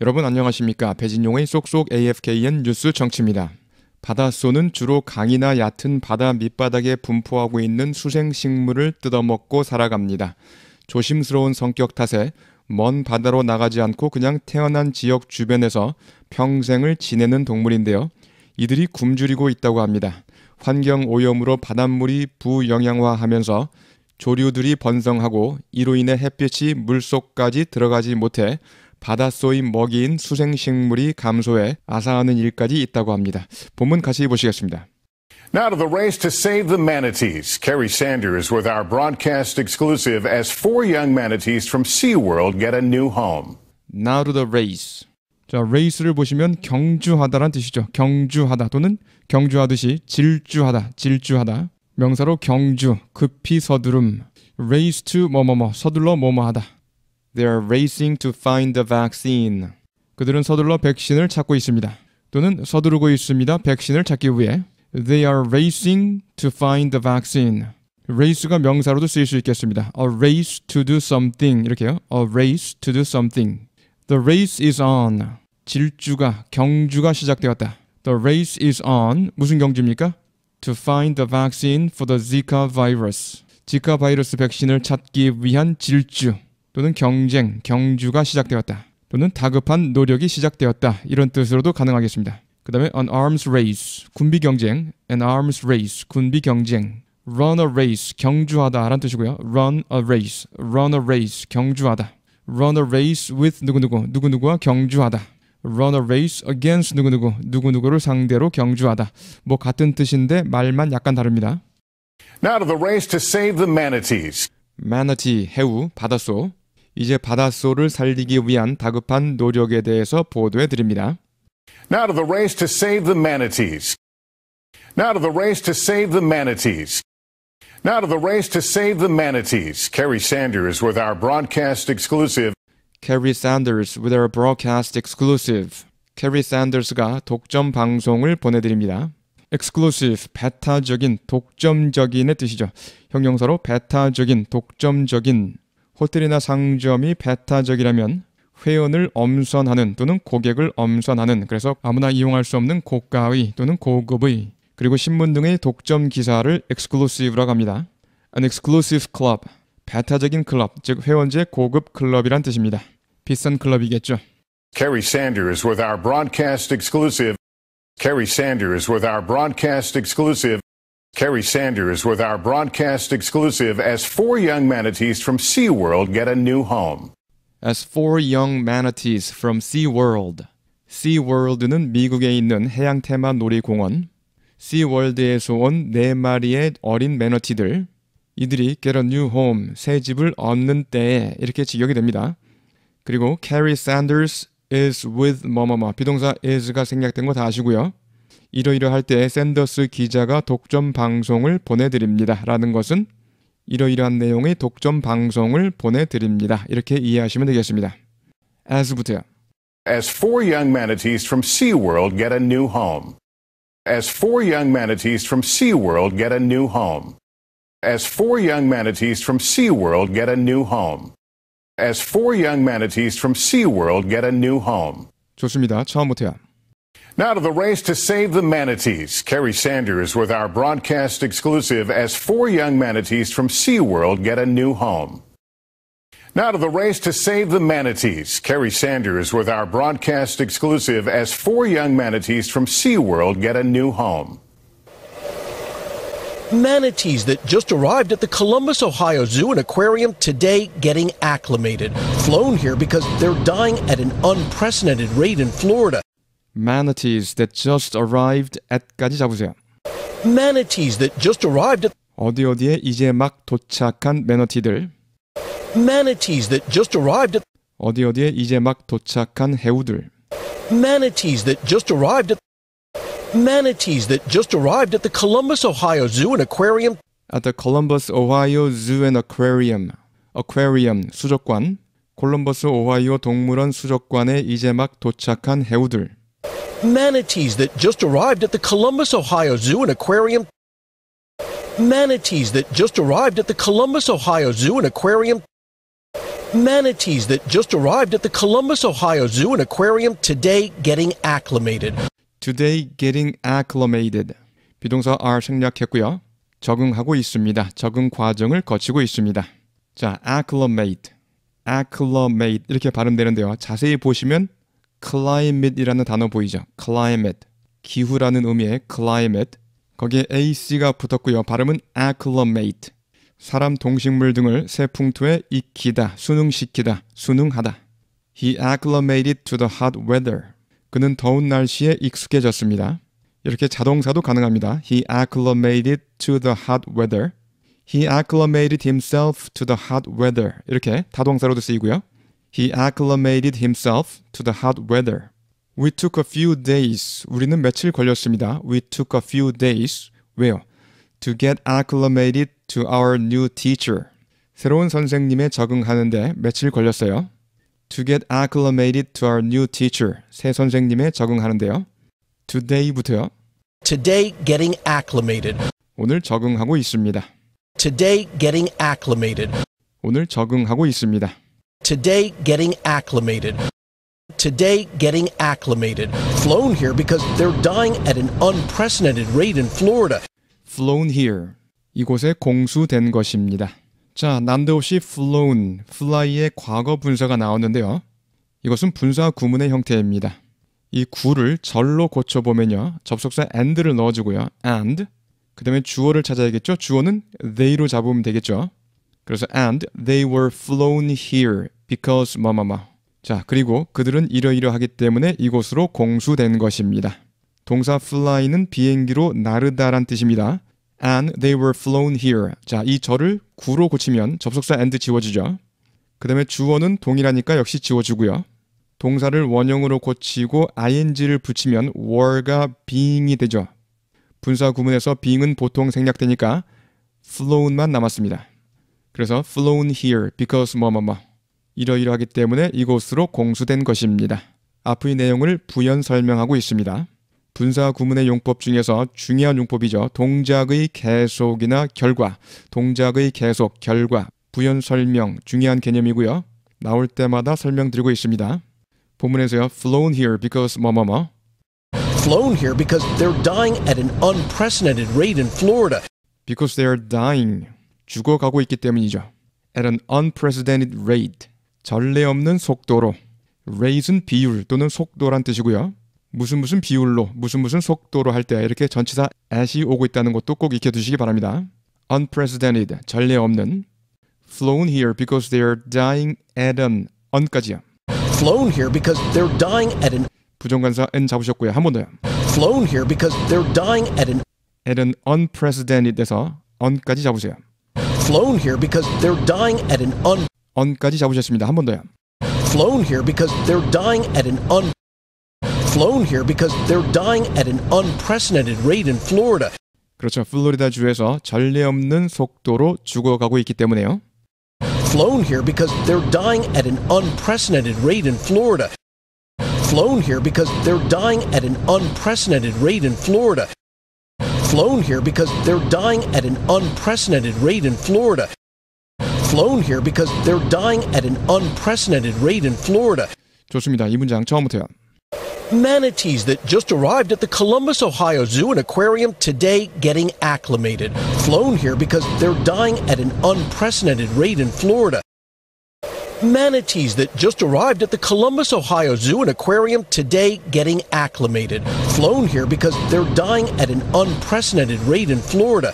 여러분 안녕하십니까. 배진용의 쏙쏙 AFKN 뉴스 정치입니다. 바닷소는 주로 강이나 얕은 바다 밑바닥에 분포하고 있는 수생식물을 뜯어먹고 살아갑니다. 조심스러운 성격 탓에 먼 바다로 나가지 않고 그냥 태어난 지역 주변에서 평생을 지내는 동물인데요. 이들이 굶주리고 있다고 합니다. 환경 오염으로 바닷물이 부영양화하면서 조류들이 번성하고 이로 인해 햇빛이 물속까지 들어가지 못해 바다 쏘인 먹이인 수생식물이 감소해 아사하는 일까지 있다고 합니다. 본문 같이 보시겠습니다. Now to the race to save the manatees. Kerry Sanders with our broadcast exclusive as four young manatees from SeaWorld get a new home. Now to the race. 자, 레이스를 보시면 경주하다란 뜻이죠. 경주하다 또는 경주하듯이 질주하다, 질주하다. 명사로 경주, 급히 서두름, race to 뭐뭐뭐, 서둘러 뭐뭐하다. They are racing to find the vaccine. 그들은 서둘러 백신을 찾고 있습니다. 또는 서두르고 있습니다. 백신을 찾기 위해. They are racing to find the vaccine. race가 명사로도 쓰일 수 있겠습니다. A race to do something 이렇게요. A race to do something. The race is on. 질주가 경주가 시작되었다. The race is on. 무슨 경주입니까? to find the vaccine for the Zika virus. 지카 바이러스 백신을 찾기 위한 질주 또는 경쟁, 경주가 시작되었다. 또는 다급한 노력이 시작되었다. 이런 뜻으로도 가능하겠습니다. 그 다음에 an arms race, 군비 경쟁, an arms race, 군비 경쟁, run a race, 경주하다 라는 뜻이고요. run a race, run a race, 경주하다. run a race with 누구누구, 누구누구와 경주하다. run a race against 누구누구 누구누구를 상대로 경주하다. 뭐 같은 뜻인데 말만 약간 다릅니다. Now to the race to save the manatees. manatee 해우 바다소. 이제 바다소를 살리기 위한 다급한 노력에 대해서 보도해 드립니다. Now to the race to save the manatees. Now to the race to save the manatees. Now to the race to save the manatees. Kerry Sanders with our broadcast exclusive. 캐리 샌더스 with o broadcast exclusive. 캐리 샌더스가 독점 방송을 보내드립니다. exclusive, 베타적인, 독점적인의 뜻이죠. 형용사로 베타적인, 독점적인. 호텔이나 상점이 베타적이라면 회원을 엄선하는 또는 고객을 엄선하는 그래서 아무나 이용할 수 없는 고가의 또는 고급의 그리고 신문 등의 독점 기사를 exclusive라고 합니다. An exclusive club, 베타적인 클럽, 즉 회원제 고급 클럽이란 뜻입니다. 비싼 클럽이겠죠. Kerry Sanders with our broadcast exclusive. Kerry Sanders with our broadcast exclusive. Kerry Sanders with our broadcast exclusive as four young manatees from SeaWorld get a new home. As four young manatees from SeaWorld. SeaWorld는 미국에 있는 해양 테마 놀이공원. SeaWorld에서 온네 마리의 어린 매너티들. 이들이 get a new home, 새 집을 얻는 때에 이렇게 직역이 됩니다. 그리고 Carrie Sanders is with 뭐뭐뭐 비동사 is가 생략된 거 다 아시고요. 이러이러할 때 샌더스 기자가 독점 방송을 보내드립니다. 라는 것은 이러이러한 내용의 독점 방송을 보내드립니다. 이렇게 이해하시면 되겠습니다. as부터요. As four young manatees from SeaWorld get a new home. As four young manatees from SeaWorld get a new home. As four young manatees from SeaWorld get a new home. as four young manatees from SeaWorld get a new home. 좋습니다. 처음부터야. Now to the race to save the manatees. Kerry Sanders with our broadcast exclusive as four young manatees from SeaWorld get a new home. Now to the race to save the manatees. Kerry Sanders with our broadcast exclusive as four young manatees from SeaWorld get a new home manatees that just arrived at the Columbus, Ohio Zoo and Aquarium today getting acclimated, flown here because they're dying at an unprecedented rate in Florida. Manatees that just arrived at까지 잡으세요. Manatees that just arrived at 어디 어디에 이제 막 도착한 매너티들. Manatees that just arrived at 어디 어디에 이제 막 도착한 해우들. Manatees that just arrived at manatees that just arrived at the Columbus, Ohio Zoo and Aquarium. At the Columbus, Ohio Zoo and Aquarium. Aquarium 수족관. 콜럼버스 오하이오 동물원 수족관에 이제 막 도착한 해우들. Manatees that just arrived at the Columbus, Ohio Zoo and Aquarium. Manatees that just arrived at the Columbus, Ohio Zoo and Aquarium. Manatees that just arrived at the Columbus, Ohio Zoo and Aquarium today getting acclimated. today getting acclimated. 비동사 are 생략했고요. 적응하고 있습니다. 적응 과정을 거치고 있습니다. 자, acclimate, acclimate 이렇게 발음되는데요. 자세히 보시면 climate이라는 단어 보이죠? climate, 기후라는 의미의 climate. 거기에 ac가 붙었고요. 발음은 acclimate. 사람, 동식물 등을 새 풍토에 익히다, 순응시키다, 순응하다. He acclimated to the hot weather. 그는 더운 날씨에 익숙해졌습니다. 이렇게 자동사도 가능합니다. He acclimated to the hot weather. He acclimated himself to the hot weather. 이렇게 다동사로도 쓰이고요. He acclimated himself to the hot weather. We took a few days. 우리는 며칠 걸렸습니다. We took a few days. 왜요? To get acclimated to our new teacher. 새로운 선생님에 적응하는데 며칠 걸렸어요. to get acclimated to our new teacher. 새 선생님에 적응하는데요. today부터요. Today getting acclimated. 오늘 적응하고 있습니다. Today getting acclimated. 오늘 적응하고 있습니다. Today getting acclimated. Today getting acclimated. Flown here because they're dying at an unprecedented rate in Florida. Flown here. 이곳에 공수된 것입니다. 자, 난데없이 flown, fly의 과거 분사가 나왔는데요. 이것은 분사 구문의 형태입니다. 이 구를 절로 고쳐보면요. 접속사 and를 넣어주고요. and, 그 다음에 주어를 찾아야겠죠. 주어는 they로 잡으면 되겠죠. 그래서 and they were flown here because 뭐뭐뭐. 뭐, 뭐. 자, 그리고 그들은 이러이러하기 때문에 이곳으로 공수된 것입니다. 동사 fly는 비행기로 나르다란 뜻입니다. and they were flown here. 자, 이 절을 구로 고치면 접속사 and 지워지죠. 그 다음에 주어는 동일하니까 역시 지워지고요 동사를 원형으로 고치고 ing를 붙이면 were가 being이 되죠. 분사 구문에서 being은 보통 생략되니까 flown만 남았습니다. 그래서 flown here because 뭐 뭐뭐 뭐, 뭐 이러이러하기 때문에 이곳으로 공수된 것입니다. 앞의 내용을 부연 설명하고 있습니다. 분사 구문의 용법 중에서 중요한 용법이죠. 동작의 계속이나 결과, 동작의 계속, 결과, 부연 설명 중요한 개념이고요. 나올 때마다 설명드리고 있습니다. 본문에서요. flown here because 뭐뭐뭐 flown here because they're dying at an unprecedented rate in Florida. because they're dying 죽어가고 있기 때문이죠. at an unprecedented rate 전례 없는 속도로 rate은 비율 또는 속도란 뜻이고요. 무슨 무슨 비율로 무슨 무슨 속도로 할 때 이렇게 전치사 as이 오고 있다는 것도 꼭 익혀두시기 바랍니다. unprecedented 전례 없는 flown here because they're dying at an un까지요. flown here because they're dying at an 부정관사 n 잡으셨고요. 한 번 더요. flown here because they're dying at an at an unprecedented에서 un까지 잡으세요. flown here because they're dying at an un un까지 잡으셨습니다. 한 번 더요. flown here because they're dying at an un Flown here because they're dying at an unprecedented rate in Florida. 그렇죠. 플로리다 주에서 전례 없는 속도로 죽어가고 있기 때문에요. Flown here because they're dying at an unprecedented rate in Florida. Flown here because they're dying at an unprecedented rate in Florida. Flown here because they're dying at an unprecedented rate in Florida. Flown here because they're dying at an unprecedented rate in Florida. 좋습니다. 이 문장 처음부터요 manatees that just arrived at the Columbus, Ohio Zoo and Aquarium today getting acclimated, flown here because they're dying at an unprecedented rate in Florida. Manatees that just arrived at the Columbus, Ohio Zoo and Aquarium today getting acclimated, flown here because they're dying at an unprecedented rate in Florida.